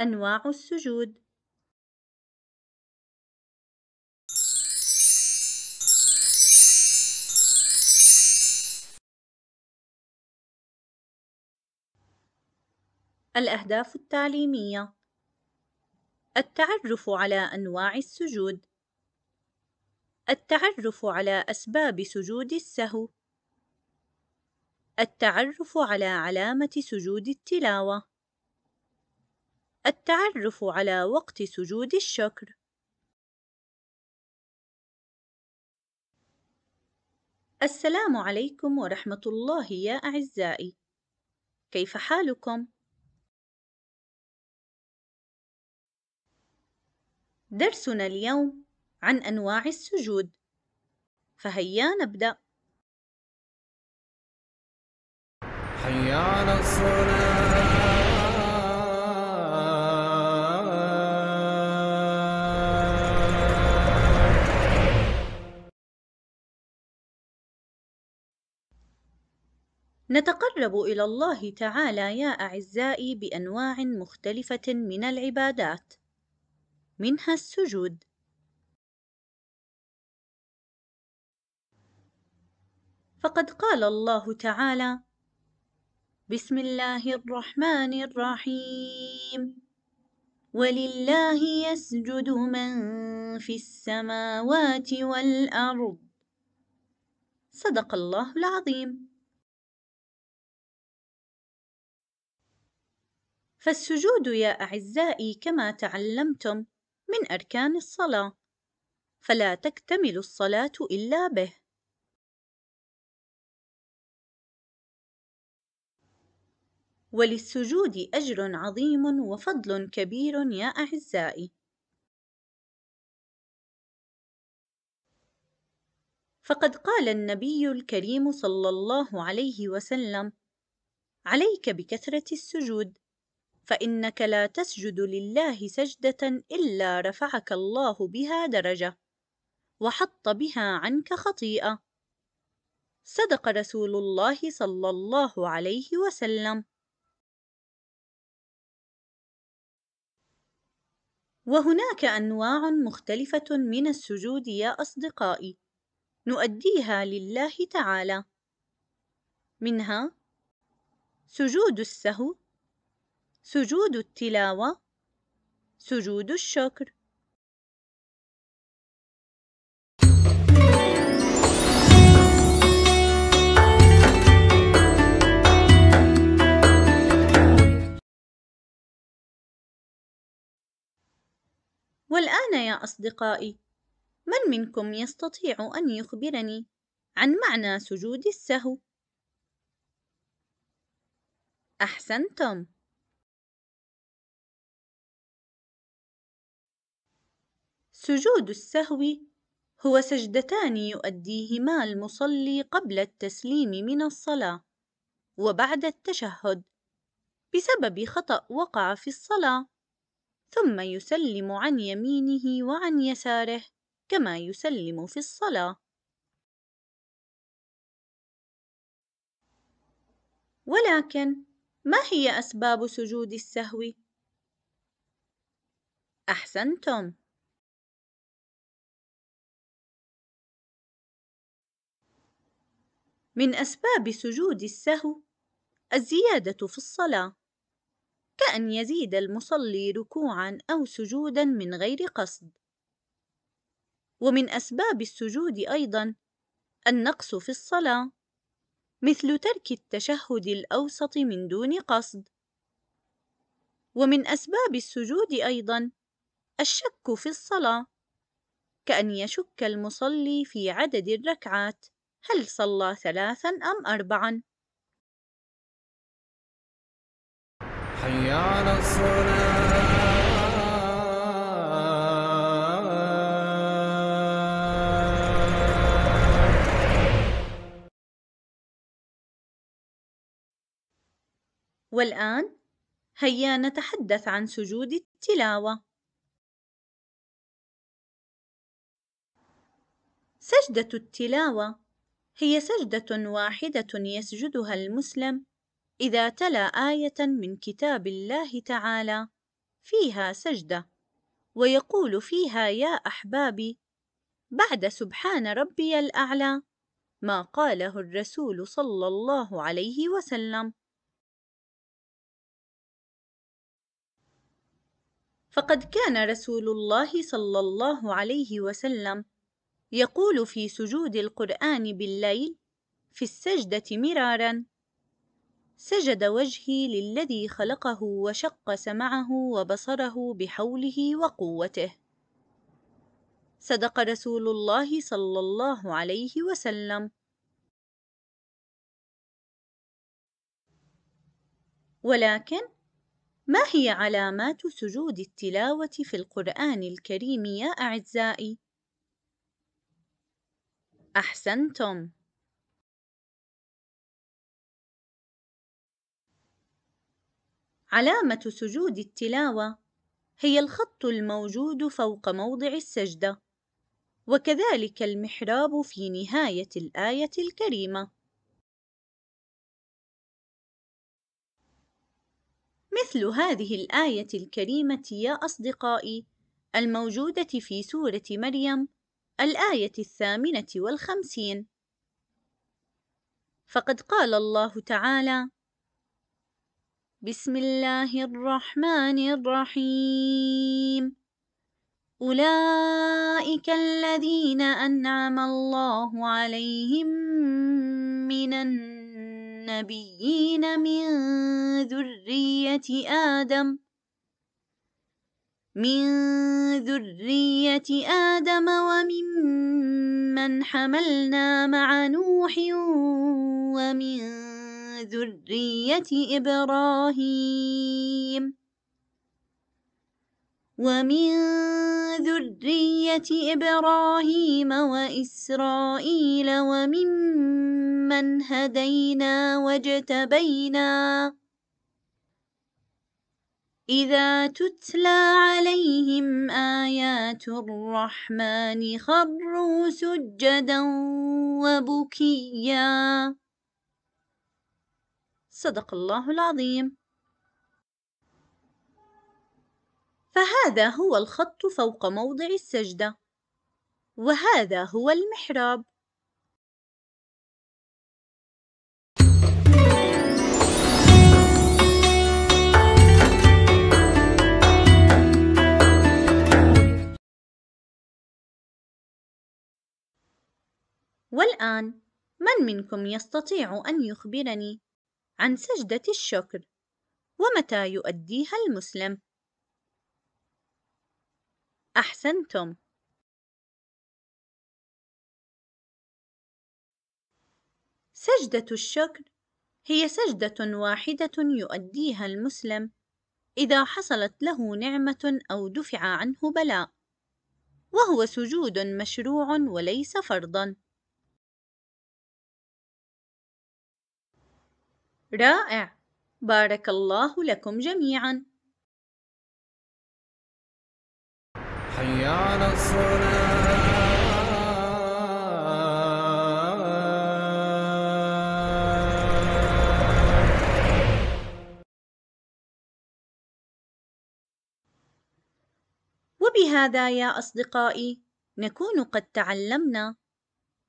أنواع السجود الأهداف التعليمية التعرف على أنواع السجود التعرف على أسباب سجود السهو التعرف على علامة سجود التلاوة التعرف على وقت سجود الشكر السلام عليكم ورحمة الله يا أعزائي كيف حالكم؟ درسنا اليوم عن أنواع السجود فهيا نبدأ حيانا على الصلاة نتقرب إلى الله تعالى يا أعزائي بأنواع مختلفة من العبادات، منها السجود، فقد قال الله تعالى: بسم الله الرحمن الرحيم ولله يسجد من في السماوات والأرض صدق الله العظيم فالسجود يا أعزائي كما تعلمتم من أركان الصلاة، فلا تكتمل الصلاة إلا به. وللسجود أجر عظيم وفضل كبير يا أعزائي. فقد قال النبي الكريم صلى الله عليه وسلم: عليك بكثرة السجود فإنك لا تسجد لله سجدة إلا رفعك الله بها درجة وحط بها عنك خطيئة صدق رسول الله صلى الله عليه وسلم وهناك أنواع مختلفة من السجود يا أصدقائي نؤديها لله تعالى منها سجود السهو سجود التلاوة سجود الشكر والآن يا أصدقائي من منكم يستطيع أن يخبرني عن معنى سجود السهو؟ أحسنتم سجود السهو هو سجدتان يؤديهما المصلي قبل التسليم من الصلاة وبعد التشهد بسبب خطأ وقع في الصلاة ثم يسلم عن يمينه وعن يساره كما يسلم في الصلاة ولكن ما هي أسباب سجود السهو؟ أحسنتم من أسباب سجود السهو الزيادة في الصلاة، كأن يزيد المصلي ركوعًا أو سجودًا من غير قصد. ومن أسباب السجود أيضًا النقص في الصلاة، مثل ترك التشهد الأوسط من دون قصد. ومن أسباب السجود أيضًا الشك في الصلاة، كأن يشك المصلي في عدد الركعات. هل صلى ثلاثا أم أربعا حي على الصلاه والآن هيا نتحدث عن سجود التلاوة سجدة التلاوة هي سجدة واحدة يسجدها المسلم إذا تلا آية من كتاب الله تعالى فيها سجدة ويقول فيها يا أحبابي بعد سبحان ربي الأعلى ما قاله الرسول صلى الله عليه وسلم فقد كان رسول الله صلى الله عليه وسلم يقول في سجود القرآن بالليل في السجدة مرارا سجد وجهي للذي خلقه وشق سمعه وبصره بحوله وقوته صدق رسول الله صلى الله عليه وسلم ولكن ما هي علامات سجود التلاوة في القرآن الكريم يا أعزائي؟ أحسنتم علامة سجود التلاوة هي الخط الموجود فوق موضع السجدة وكذلك المحراب في نهاية الآية الكريمة مثل هذه الآية الكريمة يا أصدقائي الموجودة في سورة مريم الآية الثامنة والخمسين فقد قال الله تعالى بسم الله الرحمن الرحيم أولئك الذين أنعم الله عليهم من النبيين من ذرية آدم من ذرية آدم وممن حملنا مع نوح ومن ذرية إبراهيم ومن ذرية إبراهيم وإسرائيل وممن هدينا واجتبينا إذا تتلى عليهم آيات الرحمن خروا سجدا وبكيا صدق الله العظيم فهذا هو الخط فوق موضع السجدة وهذا هو المحراب والآن من منكم يستطيع أن يخبرني عن سجدة الشكر ومتى يؤديها المسلم؟ أحسنتم سجدة الشكر هي سجدة واحدة يؤديها المسلم إذا حصلت له نعمة أو دفع عنه بلاء، وهو سجود مشروع وليس فرضًا. رائع بارك الله لكم جميعا حي على الصلاه وبهذا يا أصدقائي نكون قد تعلمنا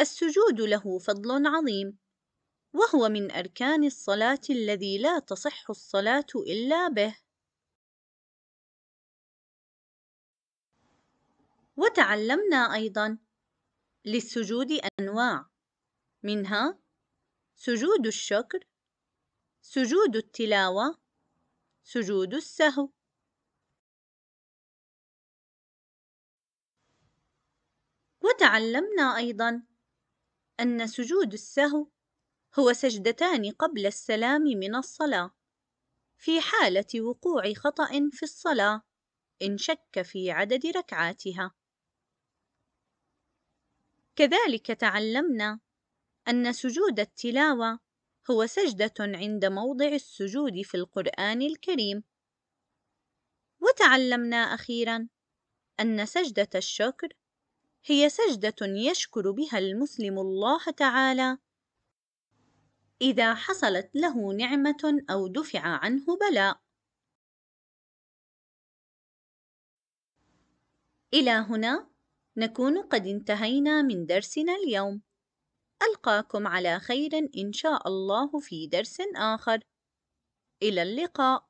السجود له فضل عظيم وهو من أركان الصلاة الذي لا تصح الصلاة إلا به وتعلمنا أيضا للسجود أنواع منها سجود الشكر سجود التلاوة سجود السهو وتعلمنا أيضا أن سجود السهو هو سجدتان قبل السلام من الصلاة في حالة وقوع خطأ في الصلاة إن شك في عدد ركعاتها كذلك تعلمنا أن سجود التلاوة هو سجدة عند موضع السجود في القرآن الكريم وتعلمنا أخيرا أن سجدة الشكر هي سجدة يشكر بها المسلم الله تعالى إذا حصلت له نعمة أو دفع عنه بلاء. إلى هنا نكون قد انتهينا من درسنا اليوم. ألقاكم على خير إن شاء الله في درس آخر. إلى اللقاء.